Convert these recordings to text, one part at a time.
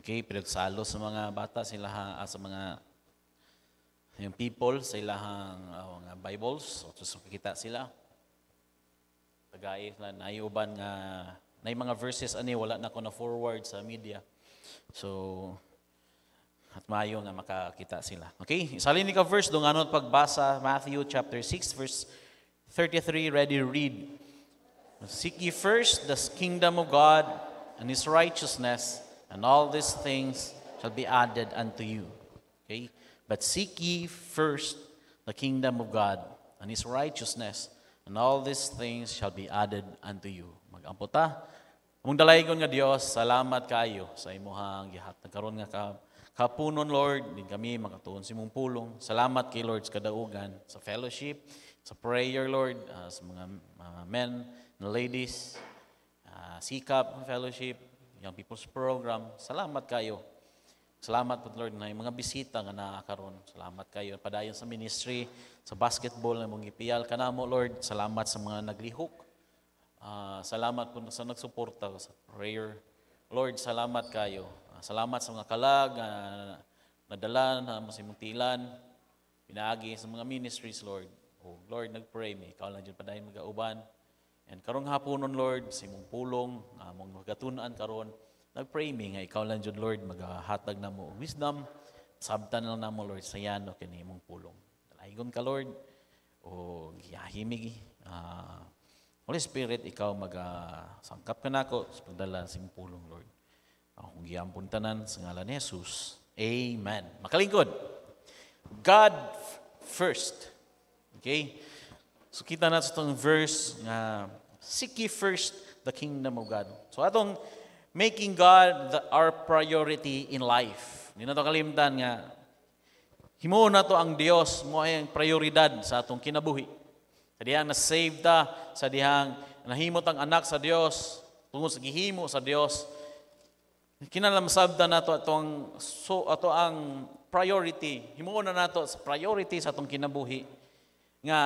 Okay, pinagsalo sa mga bata sa ilahang, ah, sa mga yung people sa ilahang oh, ah, nga Bibles, so kita sila. Tagay na naiuban nga na mga verses ani wala na ko na forward sa media. So at maayo nga makakita sila. Okay, isalin ni ka verse dong anot pagbasa Matthew chapter 6 verse 33 ready read. Seek ye first the kingdom of God and his righteousness and all these things shall be added unto you. Okay? But seek ye first the kingdom of God and His righteousness, and all these things shall be added unto you. Magampo ta. Mong dalaygon nga Dios, salamat kayo sa imuhang gihat. Nagkaroon nga ka, kapunon, Lord, din kami makatuon si mong pulong. Salamat kay Lord sa kadaugan, sa fellowship, sa prayer, Lord, uh, sa mga, mga men and ladies, uh, sikap, fellowship, Young People's Program. Salamat kayo. Salamat po, Lord, na mga bisita nga nakakaroon. Salamat kayo. Padayon sa ministry, sa basketball na mong ipiyal ka mo, Lord. Salamat sa mga naglihok. Uh, salamat po sa nagsuporta sa prayer. Lord, salamat kayo. Uh, salamat sa mga kalag, uh, ah, nadala na mo sa tilan, pinaagi sa mga ministries, Lord. Oh, Lord, nagpray mi. Ikaw lang dyan padayon mag-auban. And karong haponon, Lord, sa imong pulong, among magatunan karon, nagpray mi nga ikaw lang dyan, Lord, maghatag na mo wisdom, sabtan lang na mo, Lord, sayan o kini imong pulong. Lahigon ka, Lord, o giyahimig, uh, Holy Spirit, ikaw magasangkap ka na ako sa pagdala sa imong pulong, Lord. Akong giyampun tanan sa ngalan ni Jesus. Amen. Makalingkod. God first. Okay? So kita na sa itong verse nga uh, Seek ye first the kingdom of God. So atong making God the, our priority in life. Hindi na to kalimtan nga, himuon na to ang Dios mo ay ang prioridad sa atong kinabuhi. Sa dihang na-save ta, sa dihang nahimot ang anak sa Dios, tungod sa gihimo sa Dios, kinalamsabda na to atong, so, ato ang priority. Himuon na nato sa priority sa atong kinabuhi. Nga,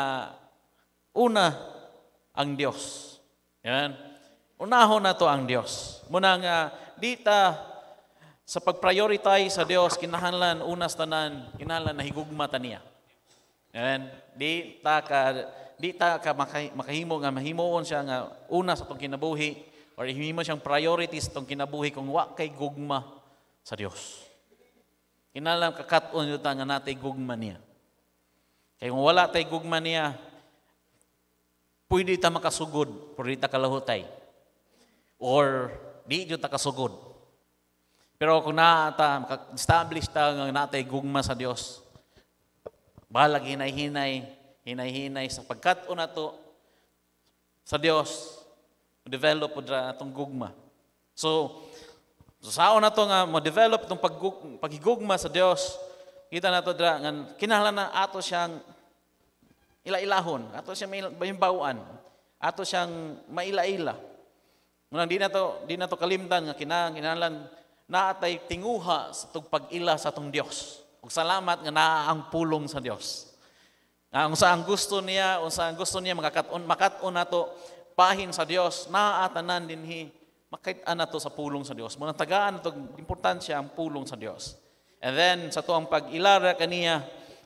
una, ang Diyos. Yan. Unahon na to ang Diyos. Muna nga, di sa pag-prioritize sa Dios, kinahanglan unas tanan, kinahanglan nahigugma ta niya. Yan. Di ta ka di ta ka makahimo nga mahimoon siya nga una sa tong kinabuhi or himo siyang priorities tong kinabuhi kung wa kay gugma sa Dios. Kinahanglan kakaton yun ta nga natay gugma niya. Kay kung wala tay gugma niya, pwede ta makasugod, pwede ta kalahutay. Or, di dyan ta kasugod. Pero kung na ta, establish ta nga natay gugma sa Dios, balag hinay-hinay, hinay-hinay sa pagkat na to, sa Dios, develop po atong gugma. So, so sao na to nga mo-develop itong pag, pagigugma sa Dios, kita na to dra, nga, kinahanglan na ato siyang ila-ilahon. Ato siya may bahimbawaan. Ato siyang mailaila ila Ngunang di na to, di na to kalimtan nga kinang inalan naatay tinguha sa tugpag ila sa tong Dios. Ug salamat nga naa ang pulong sa Dios. Nga unsa ang gusto niya, unsa ang gusto niya makakat makatun makat nato pahin sa Dios, naa tanan dinhi makit-an nato sa pulong sa Dios. Muna tagaan nato importansya ang pulong sa Dios. And then sa tuang pag-ilara kaniya,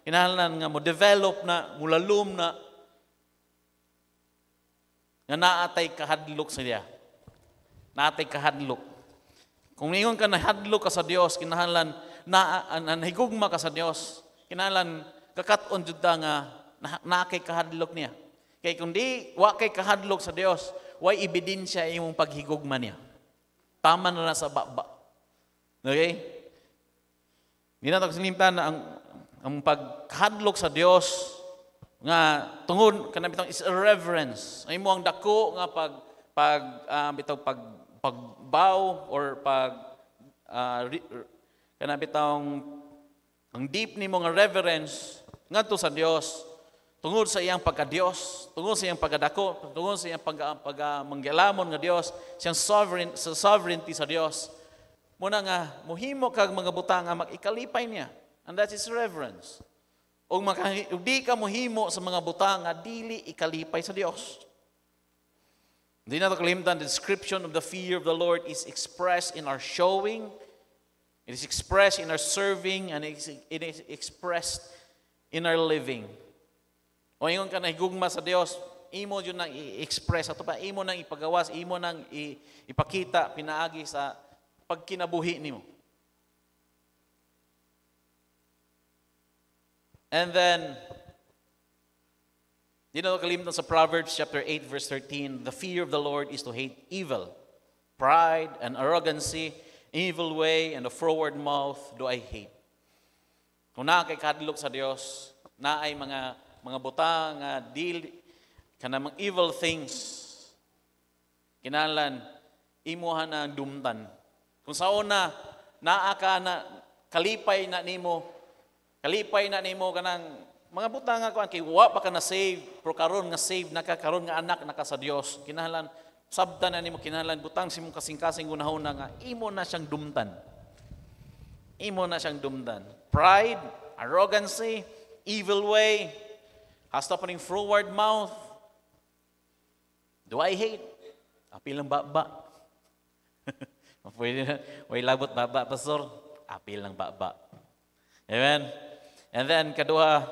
Kinahanglan nga mo develop na, mulalum na, nga naatay kahadlok sa iya Naatay kahadlok. Kung ingon ka nahadlok ka sa Dios, kinahanglan na nahigugma ka sa Dios. Kinahanglan on jud nga na, na kay kahadlok niya. Kay kung di wa kay kahadlok sa Dios, wa ebidensya imong paghigugma niya. Tama na na sa baba. Okay? Hindi na ang ang paghadlok sa Dios nga tungod kanang bitang is a reverence ay mo ang dako nga pag pag uh, ah, bitaw pag pagbow or pag uh, ah, re, kanang bitaw ang deep nimo nga reverence ngadto sa Dios tungod sa iyang pagka-Dios tungod sa iyang pagkadako tungod sa iyang pag pag pagmanggalamon nga Dios siyang sovereign sa sovereignty sa Dios mo na nga muhimo kag mga butang nga magikalipay niya and that is reverence. O di ka mohimo sa mga butang, nga dili ikalipay sa Dios. Di na kalimtan, the description of the fear of the Lord is expressed in our showing, it is expressed in our serving, and it is expressed in our living. O ingon ka nahigugma sa Dios, imo yun nang i-express ato pa imo nang ipagawas imo nang ipakita pinaagi sa pagkinabuhi mo. And then, you know, kalimutan sa Proverbs chapter 8 verse 13, the fear of the Lord is to hate evil, pride and arrogancy, evil way and a forward mouth do I hate. Kung naa kay kadlok sa Dios, na ay mga mga butang nga deal kana mga evil things. Kinalan imuha na dumtan. Kung saon na naa ka na kalipay na nimo Kalipay na nimo kanang mga butang ako kay wa pa ka na save pro karon nga save naka karon nga anak naka sa Dios. Kinahanglan sabda na nimo kinahanglan butang simong kasing-kasing unahon nga imo na siyang dumtan. Imo na siyang dumtan. Pride, arrogancy, evil way, hasta pa ning forward mouth. Do I hate? Apil ng baba. Pwede na. Way labot baba, pastor. Apil ng baba. Amen? And then, kaduha,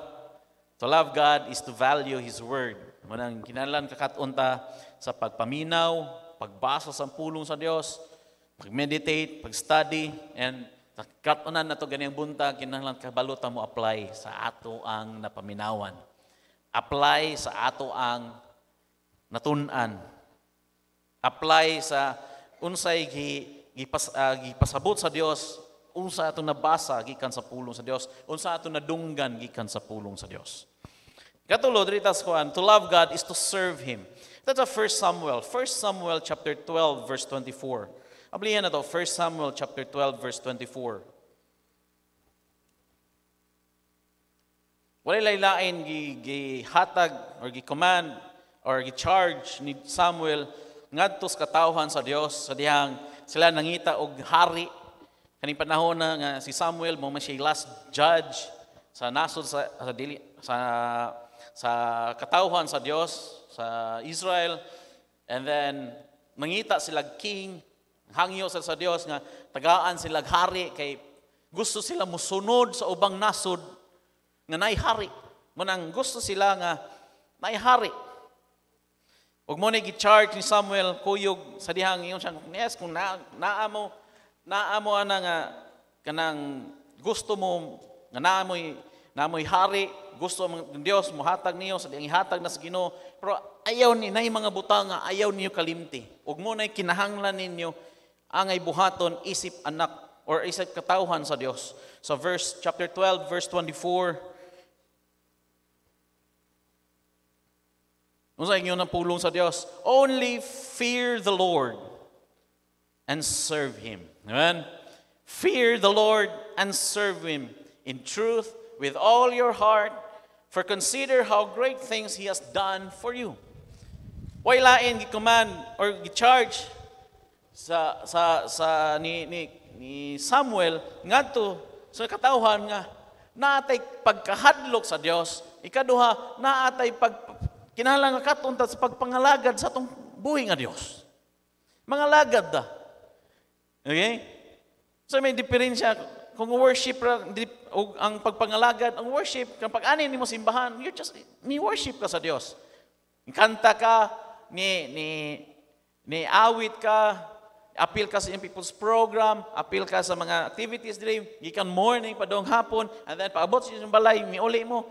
to love God is to value His Word. Manang kinalan kakatunta sa pagpaminaw, pagbasa sa pulong sa Dios, pagmeditate, pagstudy, and katunan na to ganyang bunta, kinahanglan kabalutan mo apply sa ato ang napaminawan. Apply sa ato ang natunan. Apply sa unsay gi gipas, uh, gipasabot sa Dios unsa ato nabasa gikan sa pulong sa Dios, unsa ato nadunggan gikan sa pulong sa Dios. Katulod diri kuan, to love God is to serve him. That's a first Samuel, First Samuel chapter 12 verse 24. Ablihan na to, 1 Samuel chapter 12 verse 24. Walay laylain gi gihatag or gi command or gi charge ni Samuel ngadto sa katawhan sa Dios sa dihang sila nangita og hari Kaning panahon na nga si Samuel mo man siya last judge sa nasod sa sa dili sa sa katawhan sa Dios sa Israel and then mangita sila king hangyo sa, sa Dios nga tagaan sila hari kay gusto sila musunod sa ubang nasod nga nay hari manang gusto sila nga nay hari ug mo ni gi-charge ni Samuel kuyog sa dihang iyon siyang, yes, kung na, naamo mo, naamo na nga kanang gusto mo nga naamoy naamoy hari gusto ng Dios mo hatag niyo sa diyang ihatag na sa Ginoo pero ayaw ni nay mga butang nga ayaw niyo kalimti ug mo nay kinahanglan ninyo angay buhaton isip anak or isip katawhan sa Dios sa so verse chapter 12 verse 24 Unsa inyo nang pulong sa Dios? Only fear the Lord and serve Him. Amen. Fear the Lord and serve him in truth with all your heart, for consider how great things he has done for you. Way lain gi-command or gi-charge sa sa sa ni ni, ni Samuel ngadto sa katawhan nga naatay pagkahadlok sa Dios, ikaduha naatay pag kinahanglan nga katuntat sa pagpangalagad sa atong buhi nga Dios. Mga lagad da. Okay? So may diferensya. Kung worship o ang pagpangalagad, ang worship, kapag ani ni mo simbahan, you're just, may worship ka sa Dios. Kanta ka, ni, ni, ni awit ka, appeal ka sa yung people's program, appeal ka sa mga activities dili, gikan morning, padong hapon, and then paabot sa yung balay, miuli mo.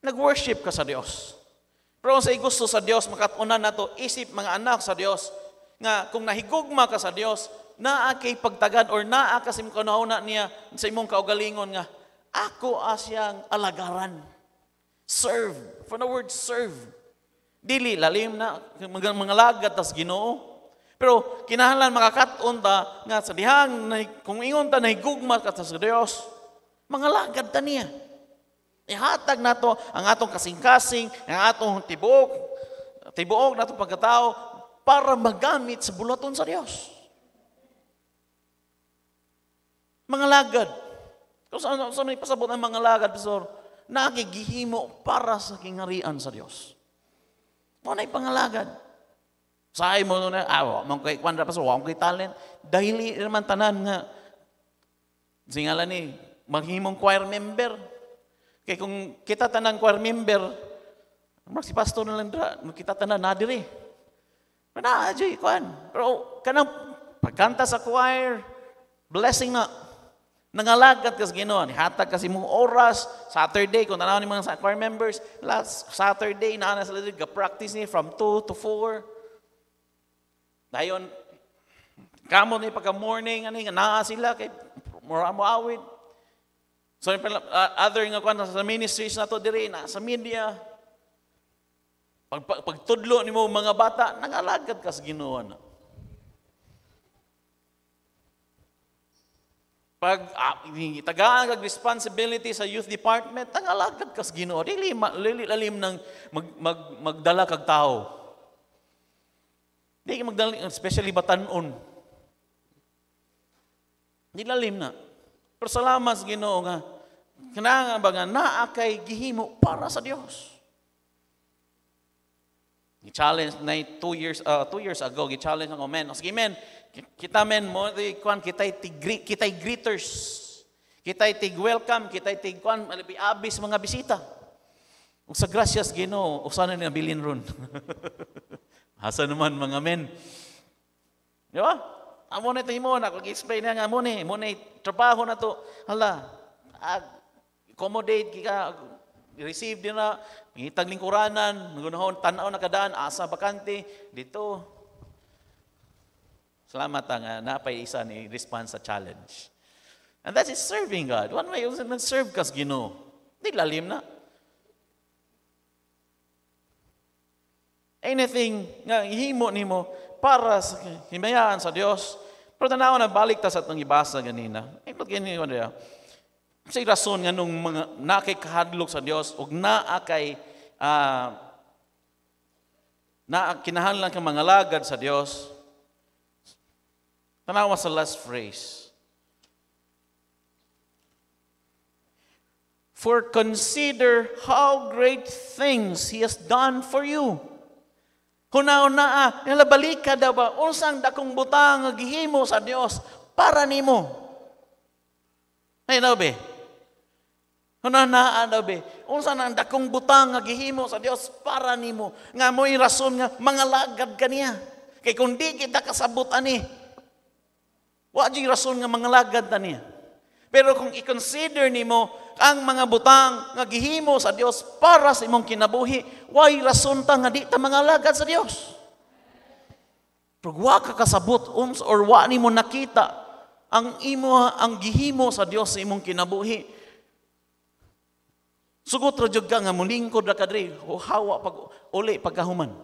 Nag-worship ka sa Dios. Pero kung sa gusto sa Dios, makatunan na to, isip mga anak sa Dios, nga kung nahigugma ka sa Dios, naa kay pagtagad or naa ka sa imong na niya sa imong kaugalingon nga ako asyang alagaran. Serve. For the word serve. Dili, lalim na. Mga, mga lagat tas ginoo. Pero kinahanglan makakaton ta nga sa dihang kung ingon ta nahigugma ka sa Dios, mga lagad ta niya. Ihatag nato ang atong kasing-kasing, ang atong tibuok, tibuok nato pagkatao para magamit sa bulaton sa Diyos. Mga lagad. Kung saan, saan ipasabot ang mga lagad, Pastor? Nakigihimo para sa kingharian sa Diyos. Mo na ipangalagad. Sahay mo na, ah, mong kay kwanda Pastor, wong kay talent. Dahil naman tanan nga, singala ni, maghimong choir member. Kay kung kita tanan choir member, si pastor na lang dra, kita tanan na dire. Wala, adyoy, kuhan. Pero kanang pagkanta sa choir, blessing na. Nangalagat kas ginoon. Hatag kasi mong oras, Saturday, kung tanaw ni mga choir members, last Saturday, naana sa little, ga-practice ni from 2 to 4. Dayon, kamo ni pagka-morning, ano, naa sila, kay muramo awit. So, uh, other nga kuhan sa ministries na to, diri, na sa media, pag, pag, pagtudlo ni mo mga bata, nangalagad ka sa Ginoo na. Pag ah, tagaan kag responsibility sa youth department, nangalagad ka sa Ginoo. Dili lili, lalim ng mag, mag, magdala kag tao. Dili magdala, especially batanon. Nilalim na. Pero salamat sa Ginoo nga, kailangan ba nga naa gihimo para sa Dios. Gi-challenge na two years, uh, two years ago, gi-challenge ako, men, sige men, kita men, mo, kwan, kita tig, kita greeters, kita tig welcome, kita tig kwan, malabi abis mga bisita. Ug sa gracias Ginoo, usanan ni bilin ron. Asa naman mga men. Di ba? Amo na timo na kung explain nga mo ni, mo ni trabaho na to. Hala, accommodate ka receive din na, ngitag lingkuranan, nagunahon, tanaw nakadaan, asa bakante, dito. Salamat ang uh, napay isa ni response sa challenge. And that is serving God. One way, nag-serve kas gino. Di lalim na. Anything nga himo nimo para sa himayaan sa Dios. Pero tanaw na balik ta sa itong ibasa ganina. Ay, pag ganyan, sa rason nga nung mga nakay kahadlok sa Dios ug naa kay uh, ah, na kinahanglan kang mangalagad sa Dios. Tanawa sa last phrase. For consider how great things He has done for you. Hunauna, nalabalik ka daw ba? Unsang dakong butang gihimo sa Dios para nimo. Ay, no, Hananaan be. unsa nang dakong butang nga gihimo sa Dios para nimo nga mo'y rason nga mangalagad kaniya. Kay kung di kita kasabot ani, wa gyud rason nga mangalagad ta niya. Pero kung i-consider nimo ang mga butang nga gihimo sa Dios para sa imong kinabuhi, why rason ta nga di ta mangalagad sa Dios. Pag wa ka kasabot uns or wa nimo nakita ang imo ang gihimo sa Dios sa imong kinabuhi, Sugot ra jud ka nga mulingkod ra kadre, o hawa pag uli pagkahuman.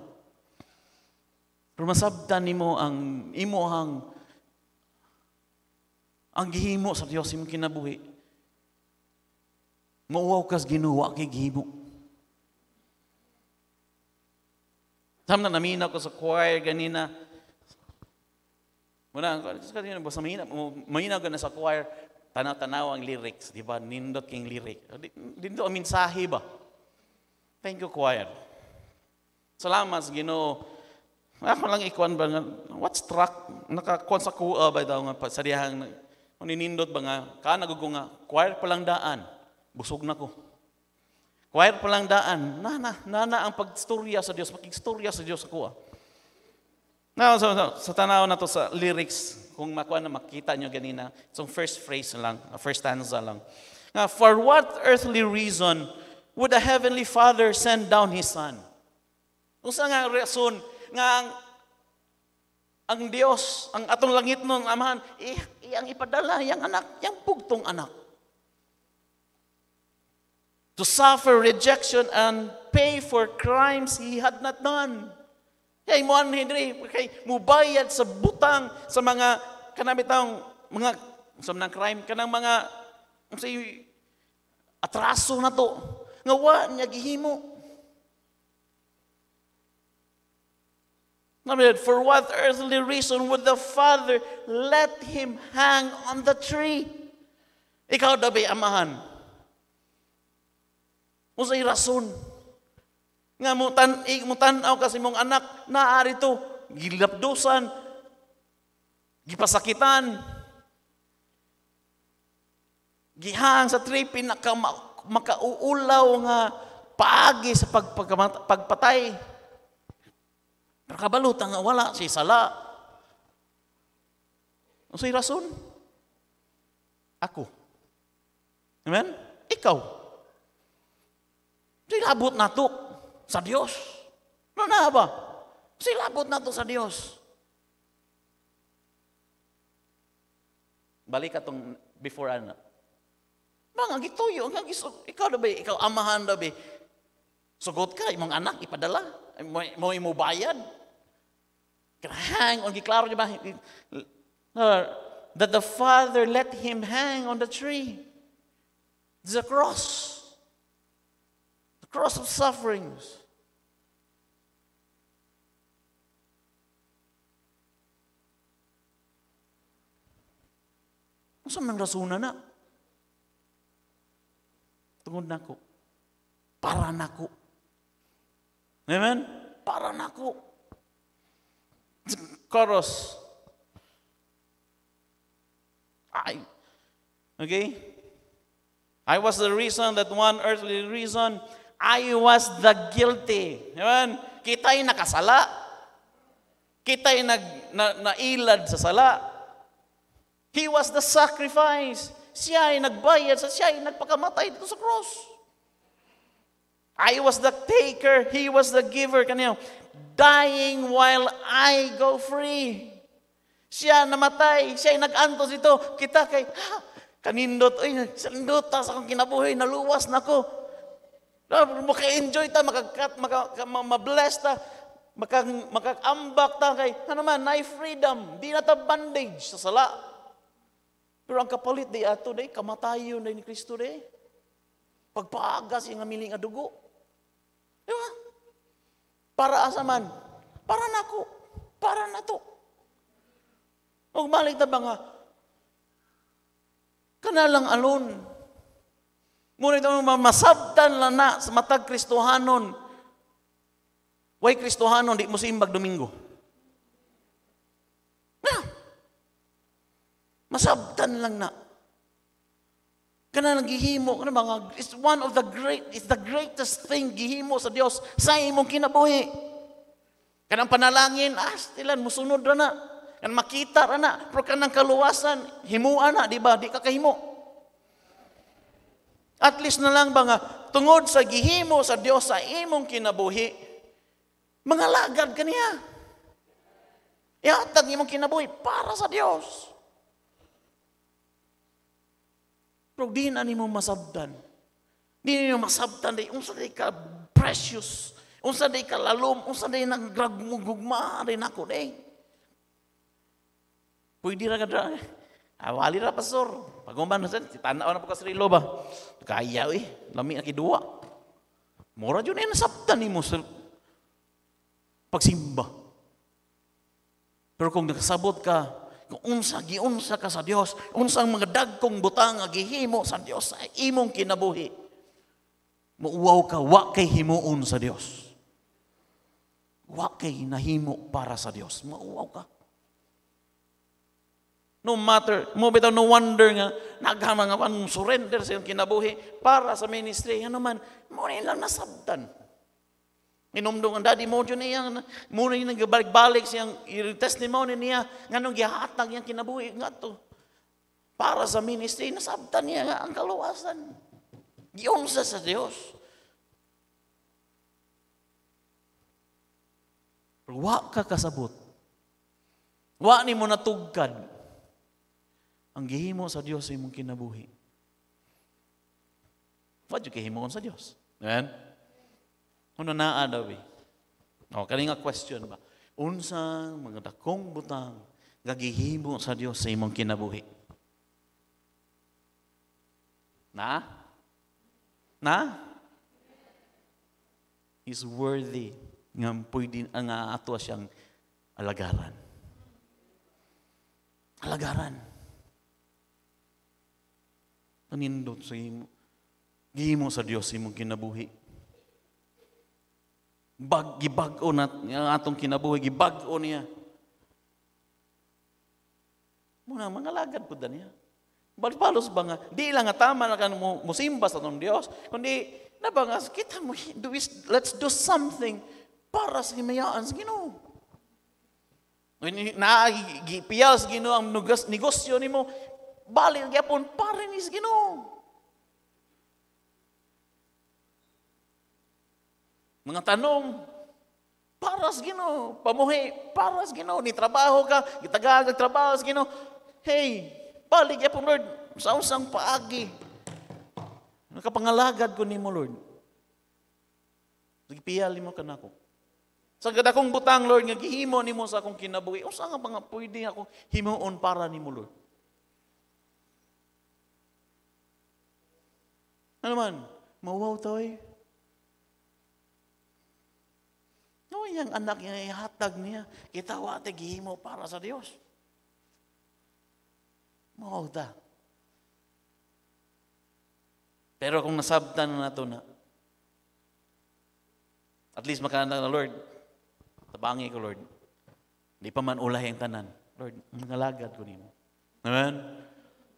Rumasabtan nimo ang imuhang ang gihimo sa Dios imong kinabuhi. Mauwaw kas Ginoo kay gihimo. Samtang namina ko sa choir ganina. Muna, kasi kanina, basta mahina, mahina ko na sa choir. Tanaw-tanaw ang lyrics, di ba? Nindot king lyric. Dito ang mensahe ba? Thank you, choir. Salamat, Ginoo. Ako lang ikuan ba nga, what struck, nakakuan sa kuha ba daw nga, sa diyahang, ninindot ba nga, ka nagugo nga, choir palang daan, busog na ko. Choir palang daan, nana, nana ang pagstorya sa Dios, makigstorya sa Dios sa kuha. Now, so, so, sa tanaw na to sa lyrics, kung makuha na makita nyo ganina, itong first phrase lang, uh, first stanza lang. Nga, for what earthly reason would the heavenly Father send down His Son? Kung saan nga reason, nga ang, ang Diyos, ang atong langit nun, Amahan, eh, iyang ipadala, yang anak, yang pugtong anak. To suffer rejection and pay for crimes he had not done. Kay Moan an hidri kay mubayad sa butang sa mga taong mga sa mga crime kanang mga say atraso na to nga wa niya gihimo. Namin, for what earthly reason would the father let him hang on the tree? Ikaw dabi amahan. Mo say rason nga mutan, eh, mutanaw kasi mong anak, naari to, gilapdusan, gipasakitan, gihang sa tri, pinaka makauulaw nga paagi sa pagpagpatay. pagpatay. Pero kabalutan nga wala, si sala. Ano sa'y rason? Ako. Amen? Ikaw. Dilabot na to sa Diyos. Ano na ba? Silabot na to sa Diyos. Balik atong before ano. Mga gituyo, nga giso, ikaw na ba, ikaw amahan na ba, sugot ka, imong anak, ipadala, mo imo bayad. Hang on, giklaro di ba? That the father let him hang on the tree. The cross. the cross of sufferings. Masa man rasuna na? Tungun naku, Para naku. Amen? Para naku. Chorus. I. Okay? I was the reason that one earthly reason I was the guilty. Amen? Kita'y nakasala. Kita'y nag, na, nailad sa sala. He was the sacrifice. Siya ay nagbayad sa siya ay nagpakamatay dito sa cross. I was the taker, He was the giver. Kanyo, dying while I go free. Siya namatay, siya ay nag-antos dito. Kita kay, ha, ah, kanindot, ay, sandot, tas akong kinabuhay, naluwas na ko. Maka-enjoy ta, makakat, maka, mabless ta, maka, makakambak ta kay, na ano naman, na freedom, di na ta bandage sa sala. Pero ang kapalit di ato day, kamatayo na ni Kristo day. Pagpaagas yung amili nga dugo. Di ba? Para asa man, para nako, para na to. Huwag malik ta ba nga, kanalang alone, Ngunit ang masabtan lang na sa matag Kristohanon, way Kristohanon, di mo simbag Domingo. Na. Masabtan lang na. Kana lang gihimo, kana mga, it's one of the great, it's the greatest thing gihimo sa Dios sa imong kinabuhi. Kanang panalangin, ah, stilan, musunod ra na. Kan makita ra na, pero kanang kaluwasan, himuan na, di ba? Di ka kahimo. At least na lang ba nga, tungod sa gihimo sa Dios sa imong kinabuhi, mga lagad ka niya. Ihatag imong kinabuhi para sa Dios. Pero di na nimo masabdan. Di nimo masabdan day unsa day ka precious, unsa day ka lalom, unsa day nang gragmugugma rin ako day. Pwede ra ka Awali ra pastor. Pagumban na sad, tanaw na pagka sarilo ba. Kaya eh, lami na kiduwa. Mura jud na nasabtan nimo sa pagsimba. Pero kung nakasabot ka, kung unsa giunsa ka sa Dios, unsang mga dagkong butang nga gihimo sa Dios sa imong kinabuhi. Muuwaw ka wa kay himuon sa Dios. Wa kay nahimo para sa Dios. Mauwaw ka. No matter, mo bitaw no wonder nga naghama nga surrender sa kinabuhi para sa ministry. Ano man, mo na ilang nasabdan. Inumdong ang daddy mo dyan niya, muna yung nagbalik-balik siyang testimony niya, nga nung gihatag yung kinabuhi nga to. Para sa ministry, nasabdan niya nga ang kaluwasan. Giunsa sa Diyos. Wa ka kasabot. Wa ni mo natugkad ang gihimo sa Dios imong kinabuhi. Wa jud gihimo sa Dios. Amen. Ano na daw eh. Oh, O, kani nga question ba? Unsa mga dakong butang nga gihimo sa Dios sa imong kinabuhi? Na? Na? Is worthy nga pwede nga ato siyang alagaran. Alagaran. Nanindot sa imo. Gimo sa Dios imong kinabuhi. Bag, gibag-o na ang atong kinabuhi, gibag-o niya. Muna, mga lagad po da niya. Balbalos ba nga, di lang nga tama na ka musimba sa itong Diyos, kundi na ba nga, kita mo, do we, let's do something para sa himayaan sa Ginoo. Naagipiyas Ginoo ang negosyo nimo Balin gyapon parin is Ginoo. Mga tanong, para sa pamuhi, paras gino, ni trabaho ka, gitagag trabaho sa Ginoo. Hey, balik gyapon Lord, sa usang paagi. Nakapangalagad ano ko nimo Lord. Gipiyali mo kanako. Sa gadakong butang Lord nga gihimo nimo sa akong kinabuhi, usa nga pwede ako himuon para nimo Lord. Ano man? Mawaw toy. No, yung anak niya, ihatag niya. Kitawa at gihimo para sa Diyos. Mawaw ta. Pero kung nasabtan na nato na, at least makananda na, Lord, tabangi ko, Lord. Hindi pa man ulahi ang tanan. Lord, mga lagad ko nimo. Amen?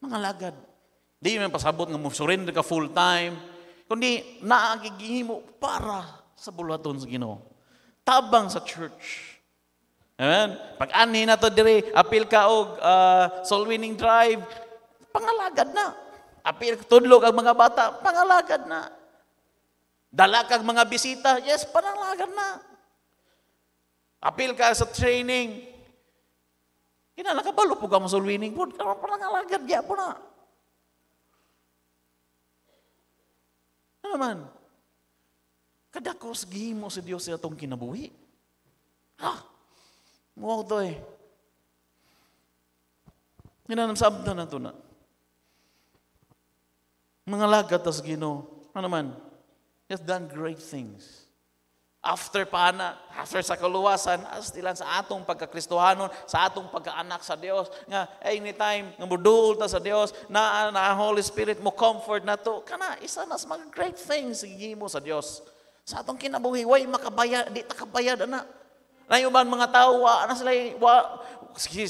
Mga lagad. Di man pasabot nga mo surrender ka full time, kundi naagigihimo para sa bulaton sa Ginoo. Tabang sa church. Amen? Pag ani na to dire, apil ka og uh, soul winning drive, pangalagad na. Apil tudlo kag mga bata, pangalagad na. Dala kag mga bisita, yes, pangalagad na. Apil ka sa training. Kinala ka ba ka mo soul winning? Pangalagad ya po na. Ano man? Kadakos gihimo sa Dios sa atong kinabuhi. Ha? Muwag to eh. Ninanamsabda na to na. Mga lagat tas gino. Ano man? He has done great things. After pana, after sa kaluwasan, astilan sa atong pagkakristohanon, sa atong pagkaanak sa Dios, nga anytime nga muduol ta sa Dios, na na Holy Spirit mo comfort na to, kana isa nas mga great things gihimo sa Dios. Sa atong kinabuhi, way makabayad, di ta kabayad ana. Nayuman mga tao, wa na sila, wa,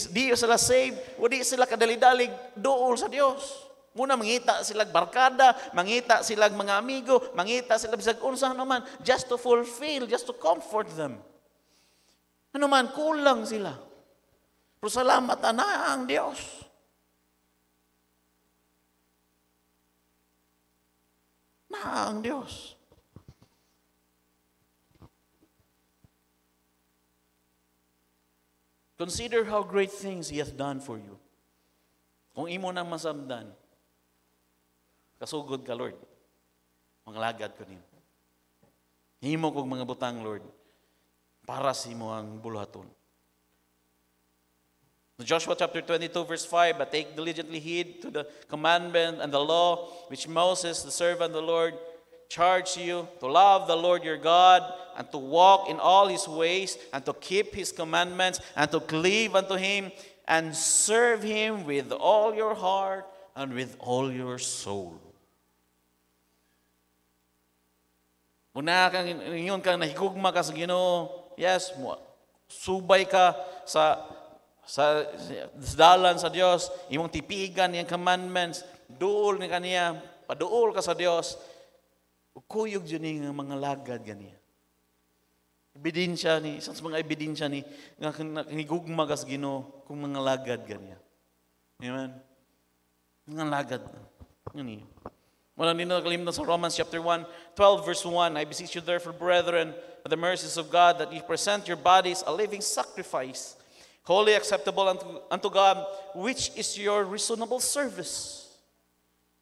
di sila save, wa di sila kadalidalig duol sa Dios. Muna mangita silag barkada, mangita silag mga amigo, mangita sila bisag unsa naman just to fulfill, just to comfort them. Ano man kulang sila. Pero salamat na ang Dios. Na ang Dios. Consider how great things He hath done for you. Kung imo nang masamdan, Kasugod ka, Lord. Mga ko nin. Himo kog mga butang, Lord, para si mo ang bulhaton. Joshua chapter 22, verse 5, But take diligently heed to the commandment and the law which Moses, the servant of the Lord, charged you to love the Lord your God and to walk in all his ways and to keep his commandments and to cleave unto him and serve him with all your heart and with all your soul. Una kang ingon kang nahigugma ka sa Ginoo. Yes, mo subay ka sa sa dalan sa Dios, imong tipigan yang commandments, duol ni kaniya, paduol ka sa Dios. Kuyog jud ni nga mga lagad ganiya. Ebidensya ni, isang sa mga ebidensya ni, nga nagigugma ka sa Ginoo kung mga lagad ganiya. Amen. Mga lagad. Ganyan. Muna ninaglim na sa Romans chapter 1, 12 verse 1, I beseech you therefore, brethren, by the mercies of God, that ye present your bodies a living sacrifice, holy, acceptable unto, unto God, which is your reasonable service.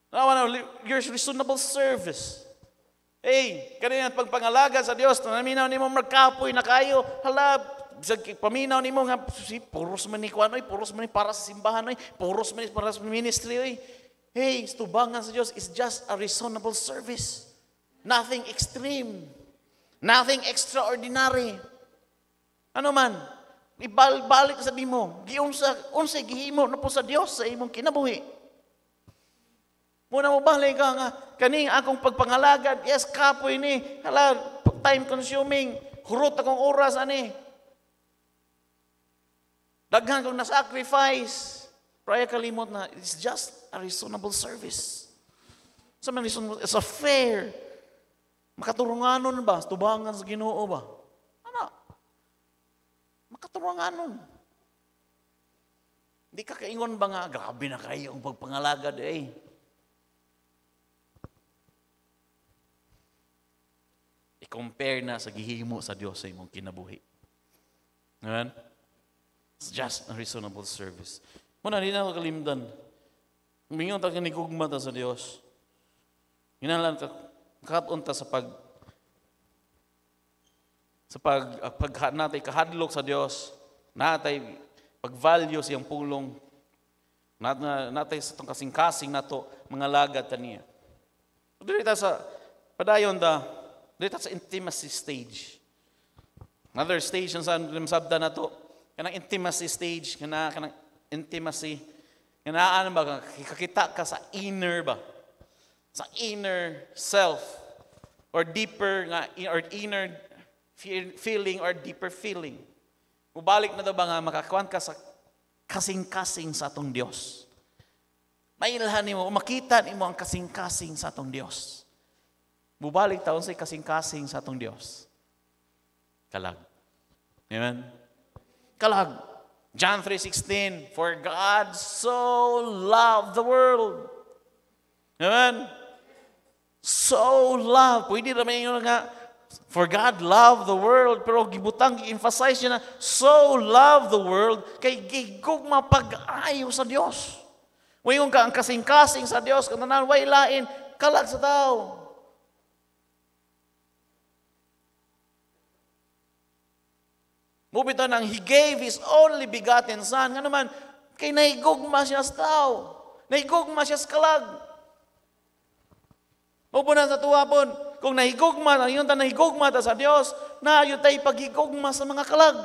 Now, ano, your reasonable service. Hey, kanina pagpangalaga sa Dios, naminaw mo magkapoy na kayo, halab, bisag paminaw nimo nga si puros man ni puros man para sa simbahan oy, puros man para sa ministry oy. Hey, stubangan sa Diyos is just a reasonable service. Nothing extreme. Nothing extraordinary. Ano man, ibalik sa mo, giunsa, unsa gihimo na po sa Dios sa imong kinabuhi. Muna mo balik ka nga, kaning akong pagpangalagad, yes, kapoy ni, hala, time consuming, hurot akong oras, ani. Daghan kong na-sacrifice. Raya kalimot na, it's just a reasonable service. Sa mga reasonable, it's a fair. Makaturunganon ba? Tubangan sa ginoo ba? Ano? Makaturunganon. Hindi ka kaingon ba nga, grabe na kayo ang pagpangalagad eh. I-compare na sa gihimo sa Diyos sa imong kinabuhi. Amen? It's just a reasonable service. Muna, na rin ako kalimdan. Mingon ta kinigugma ta sa Dios. Ginalan ka katon ta sa pag sa pag uh, natay kahadlok sa Dios, natay pag-value siyang pulong. Nat na natay sa tong kasing-kasing nato mga lagat kaniya. Dili ta sa padayon da dili ta sa intimacy stage. Another stage sa sabda na to. Kanang intimacy stage, kanang, kanang intimacy. Inaan ba, kakita ka sa inner ba? Sa inner self or deeper nga or inner feeling or deeper feeling. Mubalik na daw ba nga makakuan ka sa kasing-kasing sa atong Diyos. Mailhan nimo, makita nimo ang kasing-kasing sa atong Diyos. Mubalik taon sa kasing-kasing sa atong Diyos. Kalag. Amen? Kalag. John 3.16, For God so loved the world. Amen? So loved. Pwede naman ano yun nga. For God loved the world. Pero gibutang, emphasize niya na, so loved the world, kay gigog mapag-ayo sa Diyos. Ngayon ka ang kasing-kasing sa Diyos, kananan, way lain, kalag sa tao. Mupito nang He gave His only begotten Son. Nga naman, kay naigugma siya sa tao. Naigugma siya sa kalag. Mupo na sa tuwapon, kung nahigugma, ang iyong naigugma ta sa Diyos, na tayo paghigugma sa mga kalag.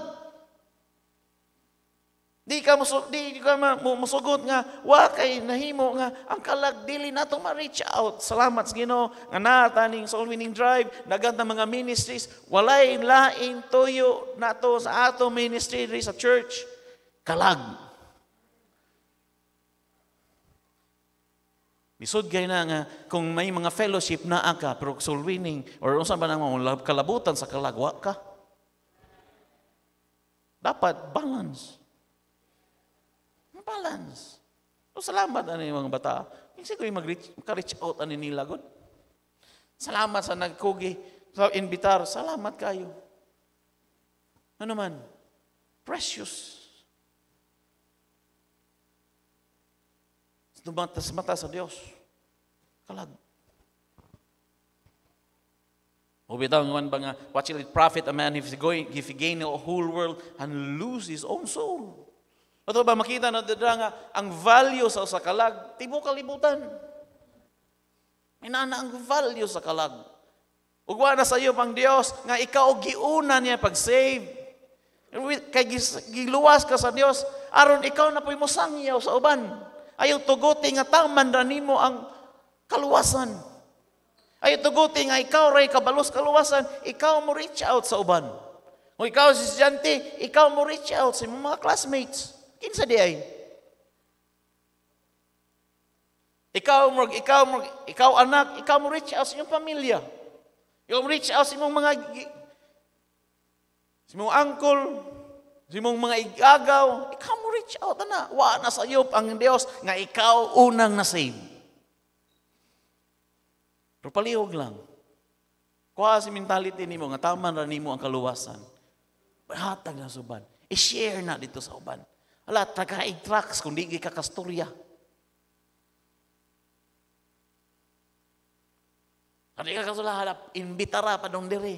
Di ka musug di ka musugot nga wa kay nahimo nga ang kalag dili nato ma-reach out. Salamat sa Ginoo nga naa taning soul winning drive, daghang mga ministries, walay laing tuyo nato sa ato ministry diri sa church. Kalag. Bisod gay na nga kung may mga fellowship na ka pero soul winning or unsa ba nang kalabutan sa kalagwa ka. Dapat balance. Balance. O salamat ano yung mga bata. Kasi ko yung mag-reach, reach out ano nila God. Salamat sa nagkugi, sa inbitar. Salamat kayo. Ano man, precious. Dumatas mata sa Diyos. Kalag. Ubitaw naman ba nga, what shall it profit a man if he, going, if he gain the whole world and lose his own soul? Ato ba makita na dira nga ang value sa usa ka tibo kalibutan. Inana ang value sa kalag. Ugwa na sa iyo pang Dios nga ikaw giuna niya pag save. Kay giluwas ka sa Dios aron ikaw na po'y mosangyaw sa uban. Ayaw tuguti nga taman ra nimo ang kaluwasan. Ayaw tuguti nga ikaw ray kabalos kaluwasan, ikaw mo reach out sa uban. Kung ikaw si estudyante, ikaw mo reach out sa mga classmates. Kinsa di ay? Ikaw mo, ikaw mo, ikaw anak, ikaw mo reach out sa iyong pamilya. Ikaw mo reach out sa imong mga sa imong uncle, sa imong mga igagaw, ikaw mo reach out na. Wa na sa iyo ang Diyos nga ikaw unang na-save. Pero palihog lang. Kuha si mentality nimo nga tama ra nimo ang kaluwasan. Hatag na sa uban. I-share na dito sa uban. Ala, tagaig tracks kung di kakasturya. Adi ka kasula halap, imbitara pa nung diri.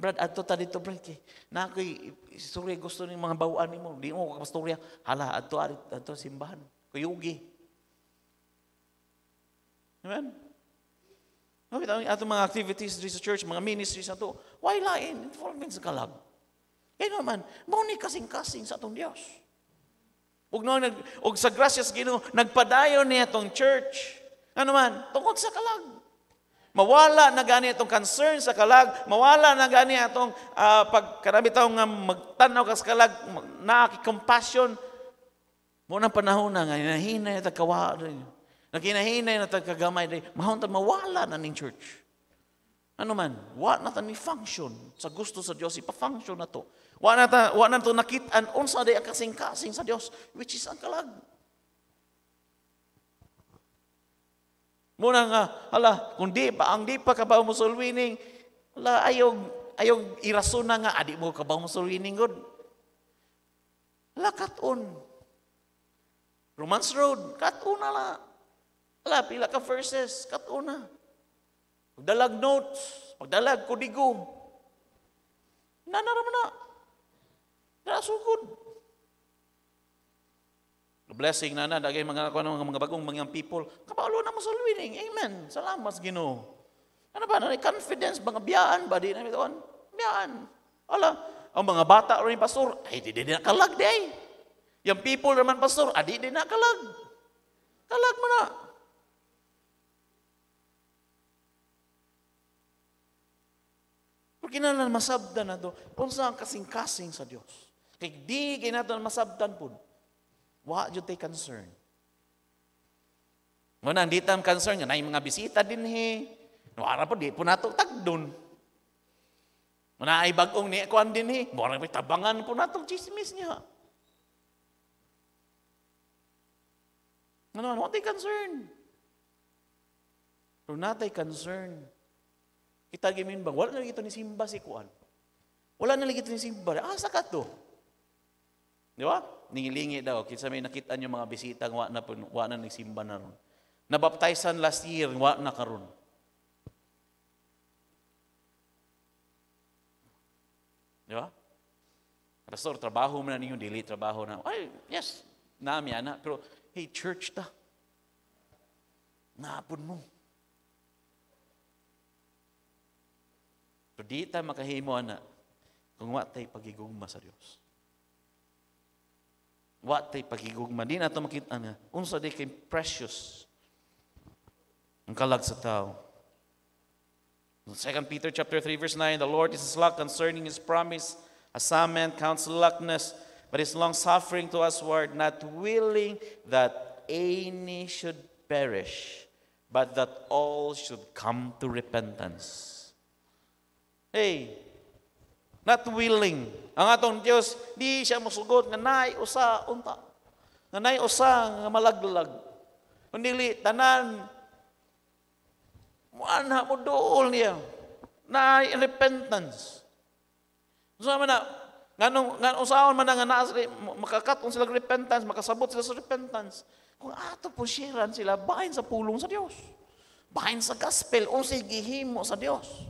Brad, adto ta dito, Brad. Kay, eh. na ako'y istorya gusto ng mga bawaan ni mo. Di mo kakastorya. Hala, adto, adto simbahan. Kuyugi. Amen? Kapit ang ato mga activities dito sa church, mga ministries ato, to. Why lain? Informants ka kalag. Eh naman, mauni kasing-kasing sa atong Diyos. Ug no nag og sa gracias sa Ginoo nagpadayon niya tong church. Ano man tungod sa kalag. Mawala na gani itong concern sa kalag, mawala na gani atong uh, ah, pagkarami tawo nga ah, magtanaw kas kalag, naaki compassion. Mo nang panahon na nga hinahinay ta kawa Nakinahinay na tagkagamay day. Mahon ta mawala na ning church. Ano man, wa na ta ni function sa gusto sa Dios ipa-function na to. Wa na ta, wa na to nakit-an unsa day ang kasing-kasing sa Dios which is ang kalag. Muna nga, hala, kung di pa, ang di pa ka ba musulwining, hala, ayog, ayog iraso nga, adi mo ka ba musulwining god? Hala, katon. Romance Road, katuna la. Ala, pila ka verses, katuna. Pagdalag notes, pagdalag kodigo. Nanaraman na. That's so The blessing na na, dagay mga, ano, mga bagong mga people, kabalo na mo sa winning. Amen. Salamat, Gino. Ano ba? Nanay confidence, mga biyaan ba? Di na bitaon? Biyaan. Ala, ang mga bata rin, pastor, ay, di di na kalag, day. Yung people naman, pastor, adi ah, di na kalag. Kalag mo na. Pero kinala masabda na do, kung saan kasing-kasing sa Diyos. Kay di kinato masabtan po. Wa jud tay concern. Mo na di tam concern nga nay mga bisita din he. No ara po di po nato tagdon. Mo na ay bagong ni kuan din he. Mo ra tabangan po nato chismis niya. Ano, ano, tay concern. Pero natay concern. Kita gimin ba? Wala na ito ni Simba si Kuan. Wala na ito ni Simba. Ah, ka to? Di ba? Ningilingi daw. Kinsa may nakita niyo mga bisita, wa na, wa na nagsimba na ron. Nabaptizan last year, wa na karon. Di ba? Pastor, trabaho mo na ninyo, dili trabaho na. Ay, yes, nami ana. Pero, hey, church ta. Naapon mo. Pero di ta makahimo ana kung wa tay pagigugma sa Dios what tay pagigugma din ato makita nga ano, unsa di kay precious ang kalag sa tao 2 Peter chapter 3 verse 9 the Lord is slack concerning his promise as some men count slackness but is long suffering to us word not willing that any should perish but that all should come to repentance hey Not willing. Ang atong Dios di siya musugod nga nay usa unta. Nga nay usa nga malaglag. Kundi tanan Muanha mo dool niya. Na repentance. Sa man nganong, ngan usaon man na nga naas, makakatong sila repentance, makasabot sila sa repentance. Kung ato po siran sila, bahin sa pulong sa Dios. Bahin sa gospel, unsay gihimo sa Dios.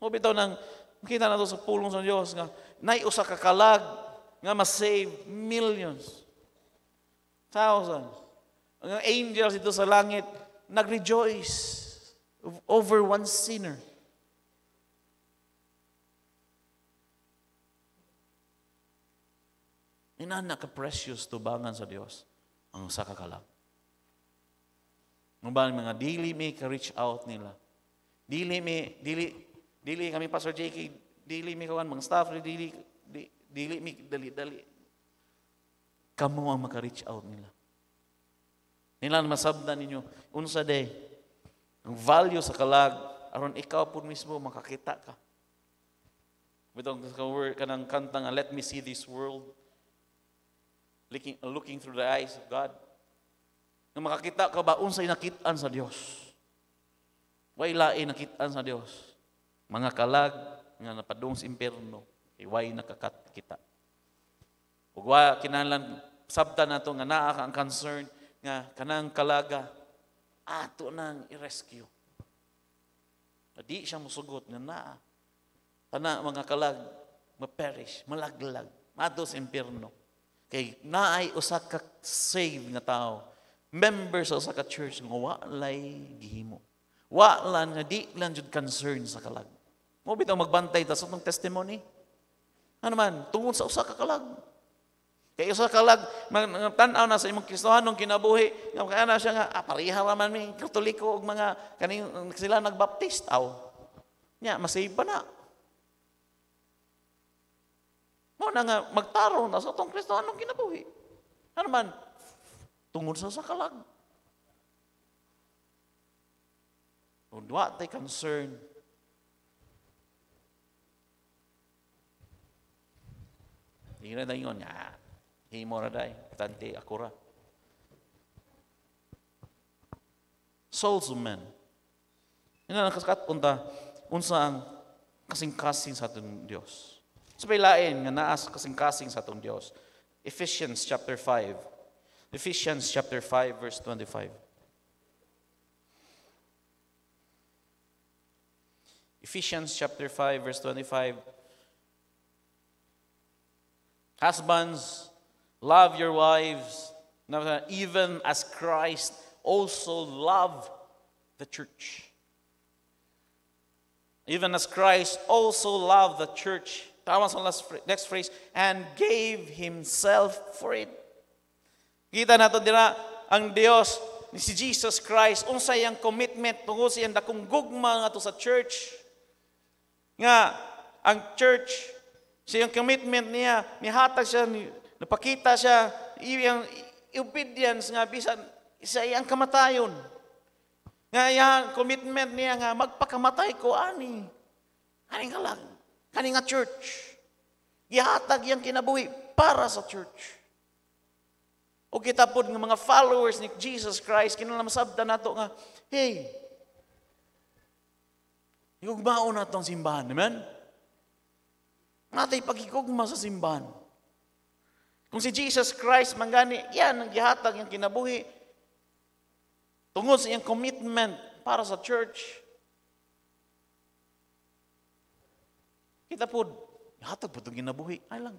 Mo bitaw nang makita na to sa pulong sa Dios nga naiusa ka kalag nga ma-save millions. Thousands. Ang angels ito sa langit nagrejoice over one sinner. Ina naka-precious tubangan sa Dios ang usa ka kalag. Ang mga dili may ka-reach out nila. Dili may, dili, Dili kami Pastor JK, dili mi kawan mga staff, dili dili, dili mi dali dali. Kamo ang maka-reach out nila. Nila ang masabdan ninyo unsa day ang value sa kalag aron ikaw pud mismo makakita ka. Bitong kanang kanta nga let me see this world looking, looking through the eyes of God. Nang makakita ka ba unsay nakitaan sa Dios? Way lain nakitaan sa Dios. Mga kalag nga napadung sa impyerno, iway nakakat kita. Ug wa kinahanglan sabta nato nga naa ka ang concern nga kanang kalaga ato nang i-rescue. Di siya musugot nga naa. Kana mga kalag maperish malaglag, mato sa impyerno. Kay naay usa ka save nga tao, member sa usa ka church nga walay gihimo. Walan nga di lang jud concern sa kalag. Mo bitaw magbantay ta sa tong testimony. Ano man, tungod sa usa ka kalag. Kay usa ka kalag tan-aw na sa imong Kristohanong kinabuhi, nga kana siya nga ah, pareha ra man mi Katoliko og mga kaning sila nagbaptist aw. Nya masave ba na? Mo na nga magtaro na sa tong Kristohanong kinabuhi. Ano man, tungod sa usa ka kalag. Kung duwa tay concern Hira dayon nga. Ah. Himo ra day. Tanti akura. Souls of men. Ina nakasakat unta unsa ang kasing-kasing sa atong Dios. Sa lain nga naas kasing-kasing sa atong Dios. Ephesians chapter 5. Ephesians chapter 5 verse 25. Ephesians chapter 5 verse 25 Husbands, love your wives, even as Christ also loved the church. Even as Christ also loved the church. Tama sa next phrase, and gave himself for it. Kita nato dira ang Dios ni si Jesus Christ unsay ang commitment tungod sa iyang dakong gugma nga to sa church nga ang church So yung commitment niya, nihatag siya, napakita siya, yung obedience nga, bisan, isa iyang kamatayon. Nga iyang commitment niya nga, magpakamatay ko, ani. Ani nga lang, kani nga church. Gihatag iyang kinabuhi para sa church. O kita po ng mga followers ni Jesus Christ, kinalamasabda na ito nga, hey, Igugmaon na itong simbahan. Amen? natay pagikugma sa simbahan. Kung si Jesus Christ mangani, yan ang gihatag yung kinabuhi. Tungod sa iyang commitment para sa church. Kita po, gihatag po itong ginabuhi. Ay lang.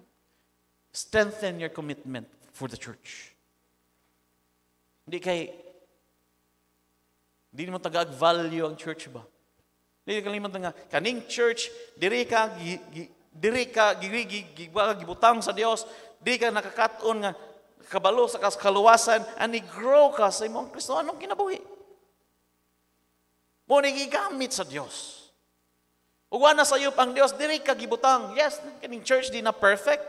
Strengthen your commitment for the church. Hindi kay, hindi mo tagaag value ang church ba? Hindi ka limang nga, kaning church, diri ka, gi, gi, diri ka gibutang sa Dios, di ka nakakaton nga kabalo sa kas kaluwasan ani grow ka sa imong Kristo anong kinabuhi. Mo ni gigamit sa Dios. Ug na sa iyo pang Dios diri ka gibutang. Yes, kaning church di na perfect.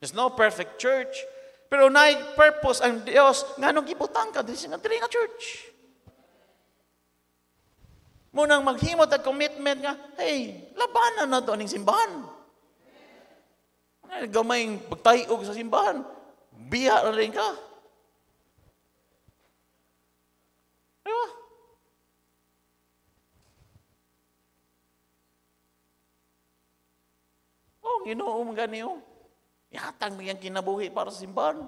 There's no perfect church. Pero na purpose ang Dios nganong gibutang ka diri nga diri nga church. Munang maghimot at commitment nga, hey, labanan na to aning simbahan. Ay, gamay pagtayog sa simbahan, biya na rin ka. Diba? Oh, ginoo mga niyo. Oh. Yatang niyang kinabuhi para sa simbahan.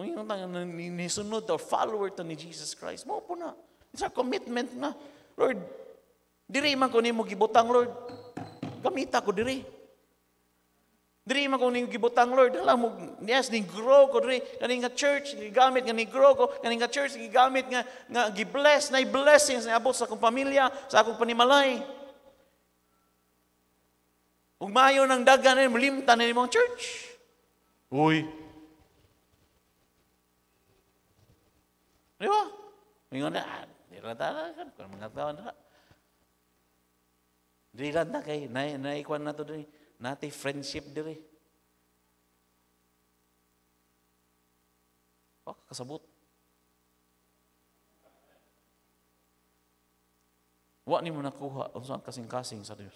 Kung yung nisunod or follower to ni Jesus Christ, mo po na. It's a commitment na. Lord, diri man ko nimo gibutang Lord. Gamita ko diri. Diri man ko nimo gibutang Lord. Hala mo, yes, ni grow ko diri. Kani nga church, gigamit nga ni grow ko. Kani nga church, gigamit nga, nga gibless, na blessings ni abot sa akong pamilya, sa akong panimalay. Kung mayo ng dagan, malimtan na ni mong church. Uy, Di ba? Mingon na, ah, dira tara, kung mga tao na. Dira na kay, na, naikwan na to din. Nati friendship diri. Oh, kasabot. Wa ni mo nakuha unsa kasing-kasing sa Dios.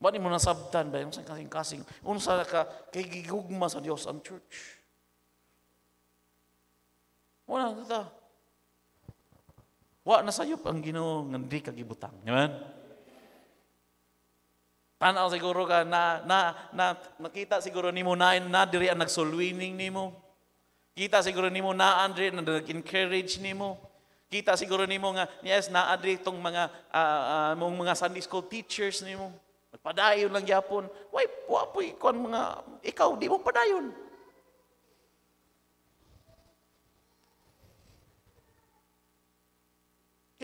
Wa ni mo nasabtan ba unsa kasing-kasing? Unsa ka kay gigugma sa Dios ang church? Wala na ta. Wa na sayop ang Ginoo nga di kagibutang. Amen. Tanaw siguro ka na, na, na makita siguro nimo na na diri ang nagsulwining nimo. Kita siguro nimo na Andre na nag-encourage nimo. Kita siguro nimo nga yes na Andre tong mga uh, uh, mga Sunday school teachers nimo. Padayon lang gyapon. Why, wa po ikaw mga, ikaw, di mo padayon.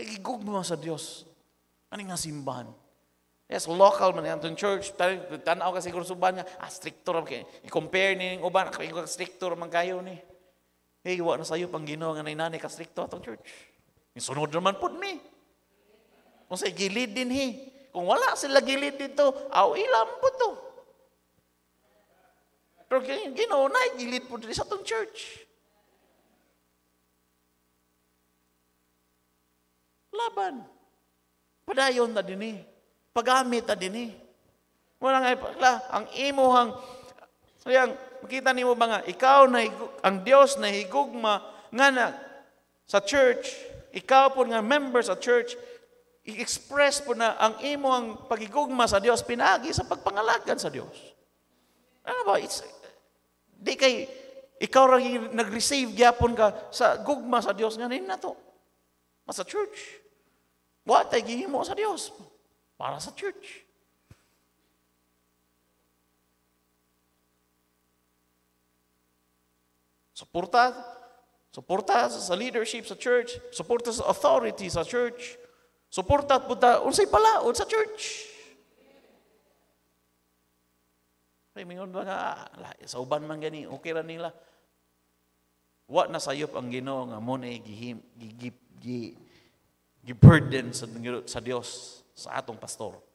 Kagigugma sa Diyos. Ano nga simbahan? Yes, local man yung church. Tanaw ka siguro suban niya. ah, strictor man kayo. I-compare ni yung uban, kayo ka strictor man kayo ni. Eh, iwa na sa'yo pang ginawa nga nanay ka strictor atong church. Yung sunod naman po ni. Kung sa gilid din hi. Kung wala sila gilid dito, aw ilam po to. Pero ginawa na, gilid po din sa atong church. Laban. Padayon na din eh. Pagamit na din eh. Wala nga ipakla. Ang imuhang, so yan, makita niyo ba nga, ikaw na, ang Dios na higugma nga na, sa church, ikaw po nga member sa church, i-express po na ang imo ang pagigugma sa Dios pinagi sa pagpangalagan sa Dios. Ano ba? It's, di kay ikaw ra nag-receive gyapon ka sa gugma sa Dios nga na to. Mas sa church. What? Ay mo sa Diyos. Para sa church. Suporta. Suporta sa leadership sa church. Suporta sa authority sa church. Suporta at punta, unsay pala, sa church. Kaya mingon ba nga, sa uban man gani, okay ra nila. Wa na sayop ang ginoo nga mo na gihim, gigip, gigip, giburden sa, sa Dios sa atong pastor.